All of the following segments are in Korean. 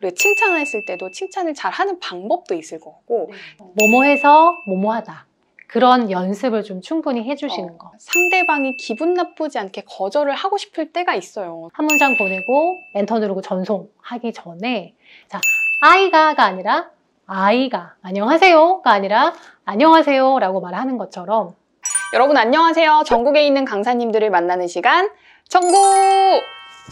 그리고 칭찬했을 때도 칭찬을 잘 하는 방법도 있을 거고 네. 뭐뭐 해서 뭐뭐 하다. 그런 연습을 좀 충분히 해주시는 어, 거. 상대방이 기분 나쁘지 않게 거절을 하고 싶을 때가 있어요. 한 문장 보내고 엔터 누르고 전송하기 전에 자 아이가가 아니라 아이가 안녕하세요가 아니라 안녕하세요라고 말하는 것처럼 여러분 안녕하세요. 전국에 있는 강사님들을 만나는 시간 청구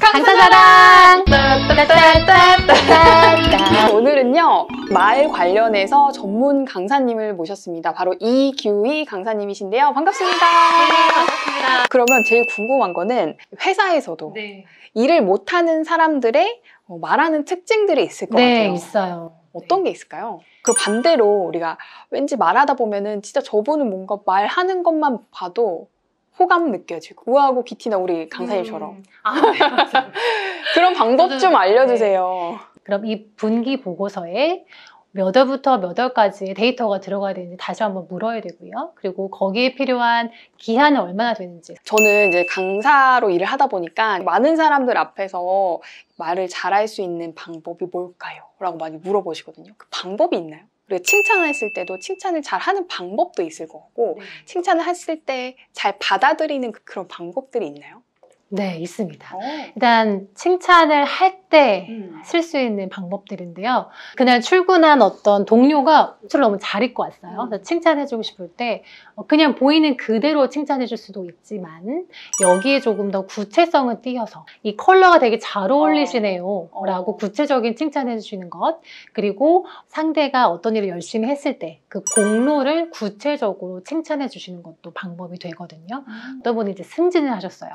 강사자랑! 오늘은요, 말 관련해서 전문 강사님을 모셨습니다. 바로 이규희 강사님이신데요. 반갑습니다. 네, 반갑습니다. 그러면 제일 궁금한 거는 회사에서도 네. 일을 못하는 사람들의 어, 말하는 특징들이 있을 것 네, 같아요. 있어요. 어떤 네. 게 있을까요? 그리고 반대로 우리가 왠지 말하다 보면은 진짜 저분은 뭔가 말하는 것만 봐도 호감 느껴지고 우아하고 비티나 우리 강사님처럼 음. 아, 네, 그런 방법 좀 네. 알려주세요. 네. 그럼 이 분기 보고서에 몇 월부터 몇 월까지의 데이터가 들어가야 되는지 다시 한번 물어야 되고요. 그리고 거기에 필요한 기한은 얼마나 되는지. 저는 이제 강사로 일을 하다 보니까 많은 사람들 앞에서 말을 잘할 수 있는 방법이 뭘까요? 라고 많이 물어보시거든요. 그 방법이 있나요? 그리고 칭찬을 했을 때도 칭찬을 잘 하는 방법도 있을 거고 네. 칭찬을 했을 때 잘 받아들이는 그런 방법들이 있나요? 네, 있습니다. 오. 어. 일단 칭찬을 할 때쓸수 음. 있는 방법들인데요. 그날 출근한 어떤 동료가 옷을 너무 잘 입고 왔어요. 음. 칭찬해주고 싶을 때 어, 그냥 보이는 그대로 칭찬해줄 수도 있지만 여기에 조금 더 구체성을 띄어서 이 컬러가 되게 잘 어울리시네요. 어. 어. 라고 구체적인 칭찬해주시는 것 그리고 상대가 어떤 일을 열심히 했을 때 그 공로를 구체적으로 칭찬해주시는 것도 방법이 되거든요. 음. 어떤 분이 이제 승진을 하셨어요.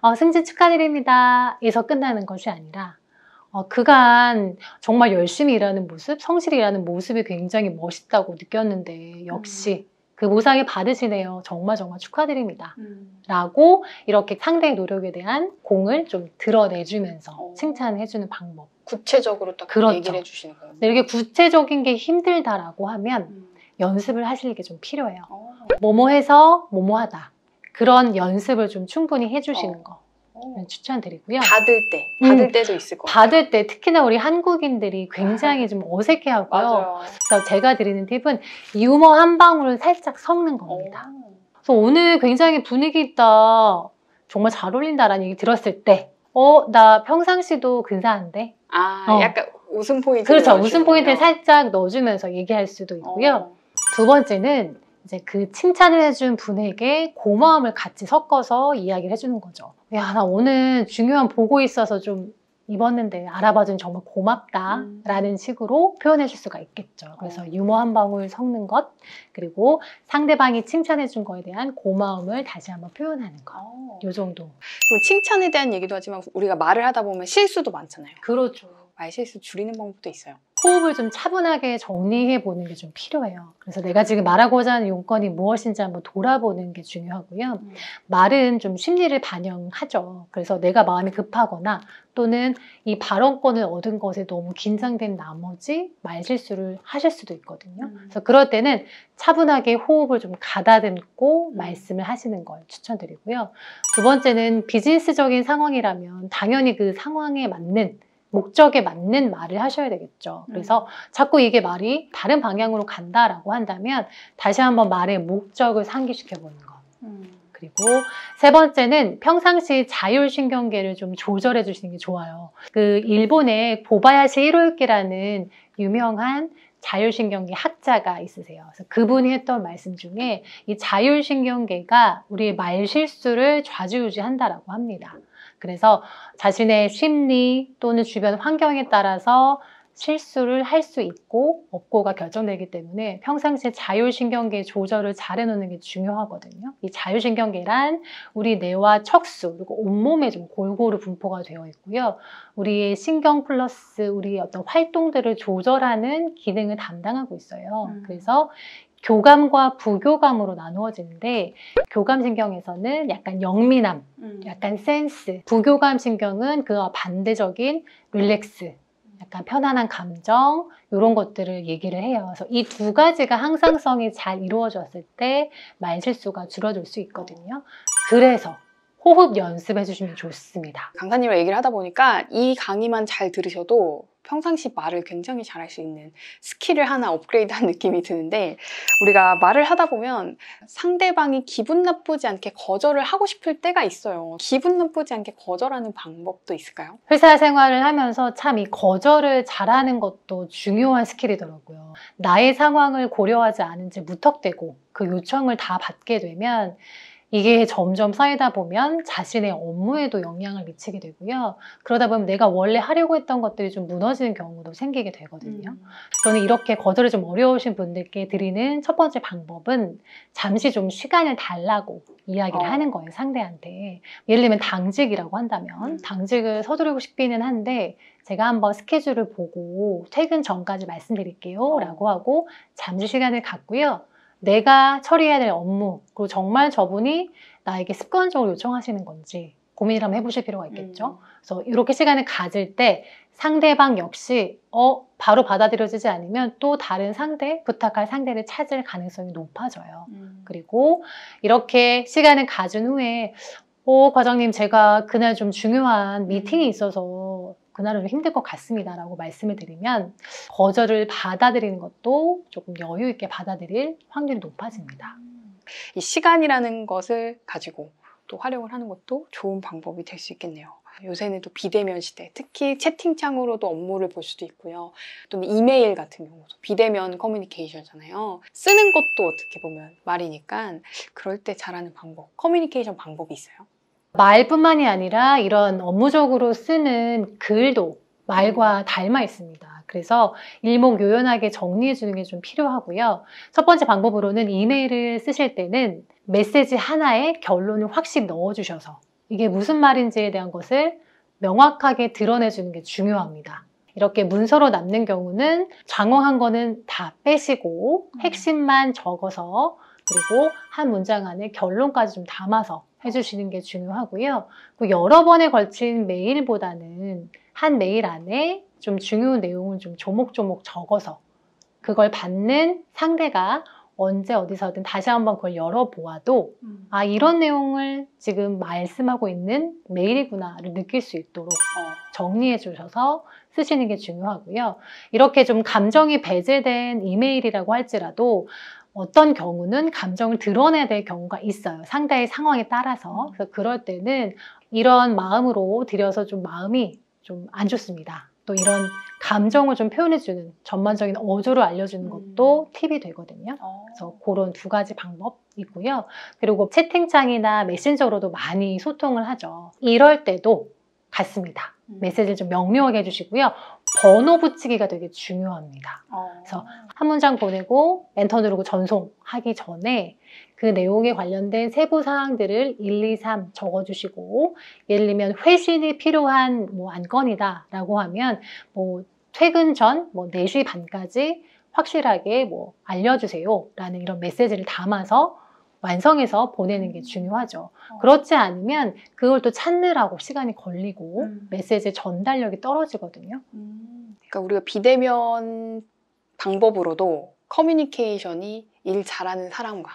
어, 승진 축하드립니다. 에서 끝나는 것이 아니라 어, 그간 정말 열심히 일하는 모습, 성실히 일하는 모습이 굉장히 멋있다고 느꼈는데 역시 음. 그 보상이 받으시네요. 정말 정말 축하드립니다. 음. 라고 이렇게 상대의 노력에 대한 공을 좀 드러내주면서 오. 어. 칭찬해주는 방법. 구체적으로 딱 그렇죠. 얘기를 해주시는 거예요. 이렇게 구체적인 게 힘들다라고 하면 음. 연습을 하시는 게좀 필요해요. 오. 어. 뭐뭐 해서 뭐뭐 하다. 그런 연습을 좀 충분히 해주시는 어. 거. 네, 추천드리고요. 받을 때, 음, 받을 음, 때도 있을 거예요. 받을 때 특히나 우리 한국인들이 굉장히 아, 좀 어색해하고요. 그래서 제가 드리는 팁은 유머 한 방울 을 살짝 섞는 겁니다. 오. 그래서 오늘 굉장히 분위기 있다, 정말 잘 어울린다라는 얘기 들었을 때, 어, 나 평상시도 근사한데. 아, 어. 약간 웃음 포인트. 그렇죠. 넣어주군요. 웃음 포인트 살짝 넣어주면서 얘기할 수도 있고요. 어. 두 번째는 이제 그 칭찬을 해준 분에게 고마움을 같이 섞어서 이야기를 해주는 거죠. 야, 나 오늘 중요한 보고 있어서 좀 입었는데 알아봐준 정말 고맙다라는 음. 식으로 표현해 줄 수가 있겠죠. 그래서 어. 유머 한 방울 섞는 것 그리고 상대방이 칭찬해 준 거에 대한 고마움을 다시 한번 표현하는 것. 어. 요 정도. 칭찬에 대한 얘기도 하지만 우리가 말을 하다 보면 실수도 많잖아요. 그렇죠. 말 실수 줄이는 방법도 있어요. 호흡을 좀 차분하게 정리해 보는 게 좀 필요해요. 그래서 내가 지금 말하고자 하는 용건이 무엇인지 한번 돌아보는 게 중요하고요. 음. 말은 좀 심리를 반영하죠. 그래서 내가 마음이 급하거나 또는 이 발언권을 얻은 것에 너무 긴장된 나머지 말실수를 하실 수도 있거든요. 음. 그래서 그럴 때는 차분하게 호흡을 좀 가다듬고 음. 말씀을 하시는 걸 추천드리고요. 두 번째는 비즈니스적인 상황이라면 당연히 그 상황에 맞는 목적에 맞는 말을 하셔야 되겠죠. 음. 그래서 자꾸 이게 말이 다른 방향으로 간다라고 한다면 다시 한번 말의 목적을 상기시켜 보는 것. 음. 그리고 세 번째는 평상시 자율신경계를 좀 조절해 주시는 게 좋아요. 그 일본의 보바야시 히로유키라는 유명한 자율신경계 학자가 있으세요. 그래서 그분이 했던 말씀 중에 이 자율신경계가 우리의 말 실수를 좌지우지한다라고 합니다. 그래서 자신의 심리 또는 주변 환경에 따라서 실수를 할 수 있고 없고가 결정되기 때문에 평상시에 자율신경계 조절을 잘 해놓는 게 중요하거든요. 이 자율신경계란 우리 뇌와 척수 그리고 온몸에 좀 골고루 분포가 되어 있고요. 우리의 신경 플러스 우리의 어떤 활동들을 조절하는 기능을 담당하고 있어요. 음. 그래서 교감과 부교감으로 나누어지는데 교감 신경에서는 약간 영민함, 음. 약간 센스, 부교감 신경은 그와 반대적인 릴렉스, 약간 편안한 감정 이런 것들을 얘기를 해요. 그래서 이 두 가지가 항상성이 잘 이루어졌을 때 말실수가 줄어들 수 있거든요. 그래서 호흡 연습해 주시면 좋습니다. 강사님과 얘기를 하다 보니까 이 강의만 잘 들으셔도 평상시 말을 굉장히 잘할 수 있는 스킬을 하나 업그레이드 한 느낌이 드는데 우리가 말을 하다 보면 상대방이 기분 나쁘지 않게 거절을 하고 싶을 때가 있어요. 기분 나쁘지 않게 거절하는 방법도 있을까요? 회사 생활을 하면서 참 이 거절을 잘하는 것도 중요한 스킬이더라고요. 나의 상황을 고려하지 않은지 무턱대고 그 요청을 다 받게 되면 이게 점점 쌓이다 보면 자신의 업무에도 영향을 미치게 되고요. 그러다 보면 내가 원래 하려고 했던 것들이 좀 무너지는 경우도 생기게 되거든요. 음. 저는 이렇게 거절이 좀 어려우신 분들께 드리는 첫 번째 방법은 잠시 좀 시간을 달라고 이야기를 어. 하는 거예요, 상대한테. 예를 들면 당직이라고 한다면, 음. 당직을 서두르고 싶기는 한데, 제가 한번 스케줄을 보고 퇴근 전까지 말씀드릴게요. 어. 라고 하고, 잠시 시간을 갖고요. 내가 처리해야 될 업무, 그리고 정말 저분이 나에게 습관적으로 요청하시는 건지 고민을 한번 해보실 필요가 있겠죠. 음. 그래서 이렇게 시간을 가질 때 상대방 역시 어 바로 받아들여지지 않으면 또 다른 상대 부탁할 상대를 찾을 가능성이 높아져요. 음. 그리고 이렇게 시간을 가진 후에 어 과장님 제가 그날 좀 중요한 음. 미팅이 있어서 그날은 좀 힘들 것 같습니다라고 말씀을 드리면 거절을 받아들이는 것도 조금 여유 있게 받아들일 확률이 높아집니다. 이 시간이라는 것을 가지고 또 활용을 하는 것도 좋은 방법이 될 수 있겠네요. 요새는 또 비대면 시대, 특히 채팅창으로도 업무를 볼 수도 있고요. 또는 이메일 같은 경우도 비대면 커뮤니케이션잖아요. 쓰는 것도 어떻게 보면 말이니까 그럴 때 잘하는 방법, 커뮤니케이션 방법이 있어요. 말뿐만이 아니라 이런 업무적으로 쓰는 글도 말과 닮아 있습니다. 그래서 일목요연하게 정리해 주는 게 좀 필요하고요. 첫 번째 방법으로는 이메일을 쓰실 때는 메시지 하나에 결론을 확실히 넣어 주셔서 이게 무슨 말인지에 대한 것을 명확하게 드러내 주는 게 중요합니다. 이렇게 문서로 남는 경우는 장어한 거는 다 빼시고 음. 핵심만 적어서 그리고 한 문장 안에 결론까지 좀 담아서 해주시는 게 중요하고요. 여러 번에 걸친 메일보다는 한 메일 안에 좀 중요한 내용을 좀 조목조목 적어서 그걸 받는 상대가 언제 어디서든 다시 한번 그걸 열어보아도 아 이런 내용을 지금 말씀하고 있는 메일이구나를 느낄 수 있도록 어, 정리해 주셔서 쓰시는 게 중요하고요. 이렇게 좀 감정이 배제된 이메일이라고 할지라도 어떤 경우는 감정을 드러내야 될 경우가 있어요. 상대의 상황에 따라서. 음. 그래서 그럴 때는 이런 마음으로 들여서 좀 마음이 좀 안 좋습니다. 또 이런 감정을 좀 표현해주는 전반적인 어조를 알려주는 음. 것도 팁이 되거든요. 어. 그래서 그런 두 가지 방법 있고요. 그리고 채팅창이나 메신저로도 많이 소통을 하죠. 이럴 때도 같습니다. 음. 메시지를 좀 명료하게 해주시고요. 번호 붙이기가 되게 중요합니다. 어. 그래서 한 문장 보내고 엔터 누르고 전송하기 전에 그 내용에 관련된 세부 사항들을 1, 2, 3 적어주시고 예를 들면 회신이 필요한 뭐 안건이다라고 하면 뭐 퇴근 전뭐 4시 반까지 확실하게 뭐 알려주세요라는 이런 메시지를 담아서 완성해서 보내는 게 음. 중요하죠. 어. 그렇지 않으면 그걸 또 찾느라고 시간이 걸리고 음. 메시지 전달력이 떨어지거든요. 음. 그러니까 우리가 비대면 방법으로도 커뮤니케이션이 일 잘하는 사람과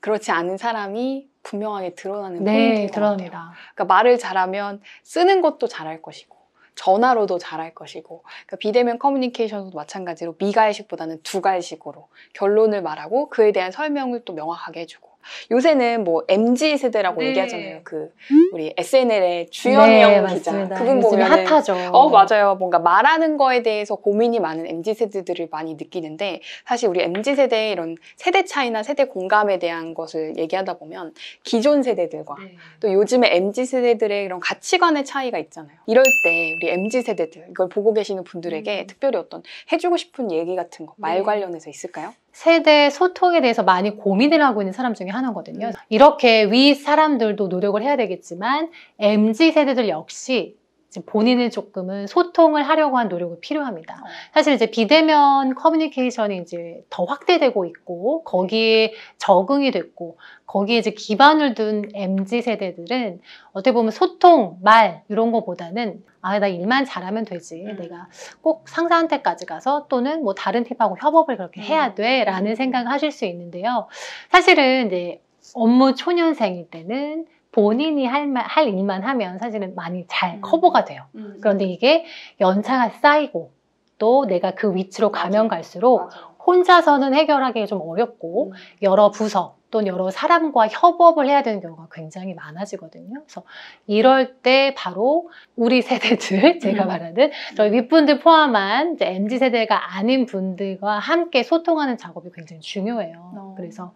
그렇지 않은 사람이 분명하게 드러나는 네, 포인트인 것 드러납니다. 같아요. 그러니까 말을 잘하면 쓰는 것도 잘할 것이고 전화로도 잘할 것이고 그러니까 비대면 커뮤니케이션도 마찬가지로 미가의식보다는 두가의식으로 결론을 말하고 그에 대한 설명을 또 명확하게 해주고 요새는 뭐 m g 세대라고 네. 얘기하잖아요. 그 우리 SNL의 주연영 네, 기자 맞습니다. 그분 보면 핫하죠. 어 맞아요. 뭔가 말하는 거에 대해서 고민이 많은 m g 세대들을 많이 느끼는데 사실 우리 m g 세대 이런 세대 차이나 세대 공감에 대한 것을 얘기하다 보면 기존 세대들과 네. 또요즘의 m g 세대들의 이런 가치관의 차이가 있잖아요. 이럴 때 우리 m g 세대들 이걸 보고 계시는 분들에게 음. 특별히 어떤 해주고 싶은 얘기 같은 거말 네. 관련해서 있을까요? 세대 소통에 대해서 많이 고민을 하고 있는 사람 중에 하나거든요. 이렇게 위 사람들도 노력을 해야 되겠지만 MZ 세대들 역시 본인을 조금은 소통을 하려고 한 노력이 필요합니다. 사실 이제 비대면 커뮤니케이션이 이제 더 확대되고 있고 거기에 적응이 됐고 거기에 이제 기반을 둔 MZ 세대들은 어떻게 보면 소통, 말 이런 거보다는 아나 일만 잘하면 되지 음. 내가 꼭 상사한테까지 가서 또는 뭐 다른 팀하고 협업을 그렇게 음. 해야 돼라는 음. 생각을 하실 수 있는데요. 사실은 이제 업무 초년생일 때는 본인이 할, 말, 할 일만 하면 사실은 많이 잘 음. 커버가 돼요. 음. 그런데 이게 연차가 쌓이고 또 내가 그 위치로 가면 맞아. 갈수록 맞아. 혼자서는 해결하기 좀 어렵고 음. 여러 부서 또는 여러 사람과 협업을 해야 되는 경우가 굉장히 많아지거든요. 그래서 이럴 때 바로 우리 세대들, 제가 음. 말하는 저희 윗분들 포함한 이제 MZ 세대가 아닌 분들과 함께 소통하는 작업이 굉장히 중요해요. 어. 그래서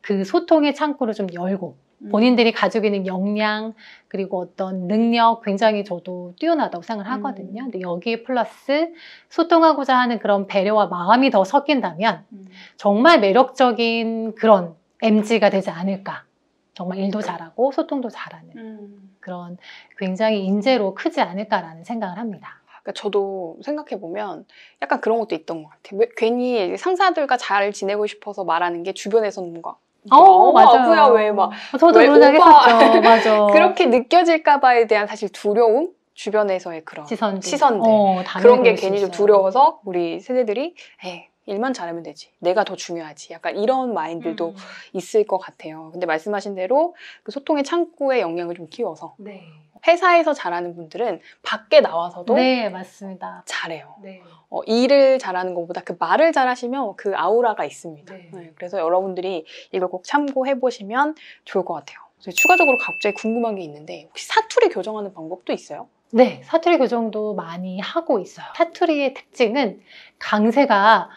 그 소통의 창구를 좀 열고 음. 본인들이 가지고 있는 역량 그리고 어떤 능력 굉장히 저도 뛰어나다고 생각을 하거든요. 음. 근데 여기에 플러스 소통하고자 하는 그런 배려와 마음이 더 섞인다면 정말 매력적인 그런 MG가 되지 않을까. 정말 일도 잘하고 소통도 잘하는 음. 그런 굉장히 인재로 크지 않을까라는 생각을 합니다. 그러니까 저도 생각해보면 약간 그런 것도 있던 것 같아요. 괜히 상사들과 잘 지내고 싶어서 말하는 게주변에서 뭔가 어, 어 맞아요. 야왜 막. 어, 저도 그런 생각 했었죠. 맞아. 그렇게 느껴질까봐에 대한 사실 두려움? 주변에서의 그런 시선들, 시선들. 어, 그런 게 괜히 좀 두려워서 우리 세대들이 에 일만 잘하면 되지. 내가 더 중요하지. 약간 이런 마인드도 음. 있을 것 같아요. 근데 말씀하신 대로 그 소통의 창구에 영향을 좀키워서 네. 회사에서 잘하는 분들은 밖에 나와서도 네 맞습니다 잘해요. 네. 어, 일을 잘하는 것보다 그 말을 잘하시면 그 아우라가 있습니다. 네. 네, 그래서 여러분들이 이걸 꼭 참고해 보시면 좋을 것 같아요. 추가적으로 갑자기 궁금한 게 있는데 혹시 사투리 교정하는 방법도 있어요? 네, 사투리 교정도 많이 하고 있어요. 사투리의 특징은 강세가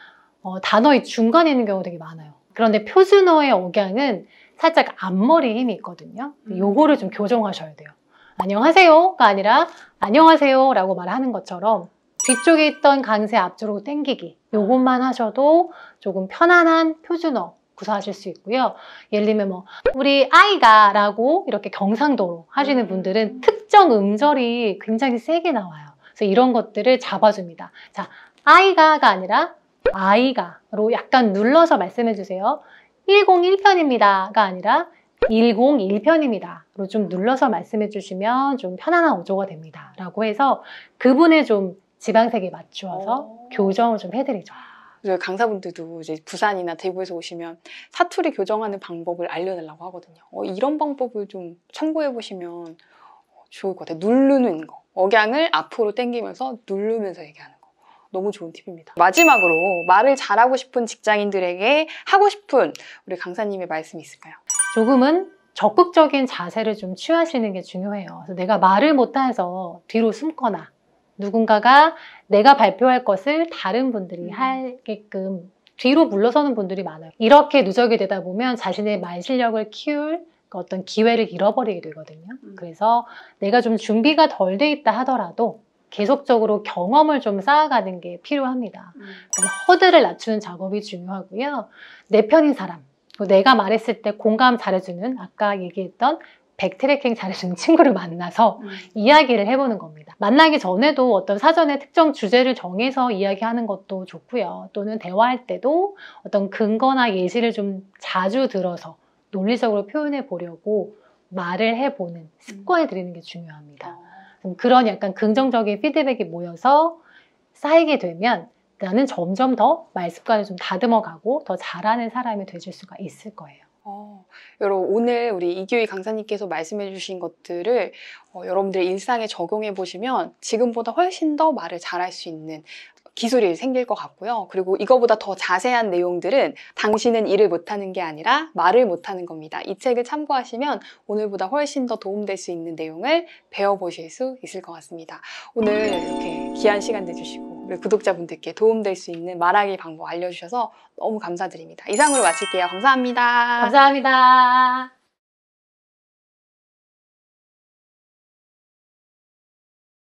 어, 단어의 중간에 있는 경우가 되게 많아요. 그런데 표준어의 억양은 살짝 앞머리에 힘이 있거든요. 음. 요거를 좀 교정하셔야 돼요. 안녕하세요가 아니라 안녕하세요 라고 말하는 것처럼 뒤쪽에 있던 강세 앞쪽으로 땡기기 요것만 하셔도 조금 편안한 표준어 구사하실 수 있고요. 예를 들면 뭐 우리 아이가 라고 이렇게 경상도로 하시는 음. 분들은 특정 음절이 굉장히 세게 나와요. 그래서 이런 것들을 잡아줍니다. 자, 아이가가 아니라 아이가로 약간 눌러서 말씀해 주세요. 101편입니다가 아니라 101편입니다. 로좀 눌러서 말씀해 주시면 좀 편안한 어조가 됩니다. 라고 해서 그분의 좀 지방색에 맞추어서 어. 교정을 좀 해드리죠. 강사분들도 이제 부산이나 대구에서 오시면 사투리 교정하는 방법을 알려달라고 하거든요. 어, 이런 방법을 좀 참고해 보시면 좋을 것 같아요. 누르는 거. 억양을 앞으로 당기면서 누르면서 얘기하는 거. 너무 좋은 팁입니다. 마지막으로 말을 잘하고 싶은 직장인들에게 하고 싶은 우리 강사님의 말씀이 있을까요? 조금은 적극적인 자세를 좀 취하시는 게 중요해요. 내가 말을 못해서 뒤로 숨거나 누군가가 내가 발표할 것을 다른 분들이 음. 하게끔 뒤로 물러서는 분들이 많아요. 이렇게 누적이 되다 보면 자신의 말 실력을 키울 그 어떤 기회를 잃어버리게 되거든요. 음. 그래서 내가 좀 준비가 덜 돼 있다 하더라도 계속적으로 경험을 좀 쌓아가는 게 필요합니다. 음. 허들을 낮추는 작업이 중요하고요. 내 편인 사람, 뭐 내가 말했을 때 공감 잘해주는 아까 얘기했던 백트래킹 잘해주는 친구를 만나서 음. 이야기를 해보는 겁니다. 만나기 전에도 어떤 사전에 특정 주제를 정해서 이야기하는 것도 좋고요. 또는 대화할 때도 어떤 근거나 예시를 좀 자주 들어서 논리적으로 표현해 보려고 말을 해보는 음. 습관을 들이는 게 중요합니다. 음. 그런 약간 긍정적인 피드백이 모여서 쌓이게 되면 나는 점점 더 말 습관을 좀 다듬어 가고 더 잘하는 사람이 되실 수가 있을 거예요. 어, 여러분 오늘 우리 이규희 강사님께서 말씀해주신 것들을 어, 여러분들의 일상에 적용해 보시면 지금보다 훨씬 더 말을 잘할 수 있는 기술이 생길 것 같고요. 그리고 이거보다 더 자세한 내용들은 당신은 일을 못하는 게 아니라 말을 못하는 겁니다. 이 책을 참고하시면 오늘보다 훨씬 더 도움될 수 있는 내용을 배워보실 수 있을 것 같습니다. 오늘 이렇게 귀한 시간 내주시고 우리 구독자분들께 도움될 수 있는 말하기 방법 알려주셔서 너무 감사드립니다. 이상으로 마칠게요. 감사합니다. 감사합니다.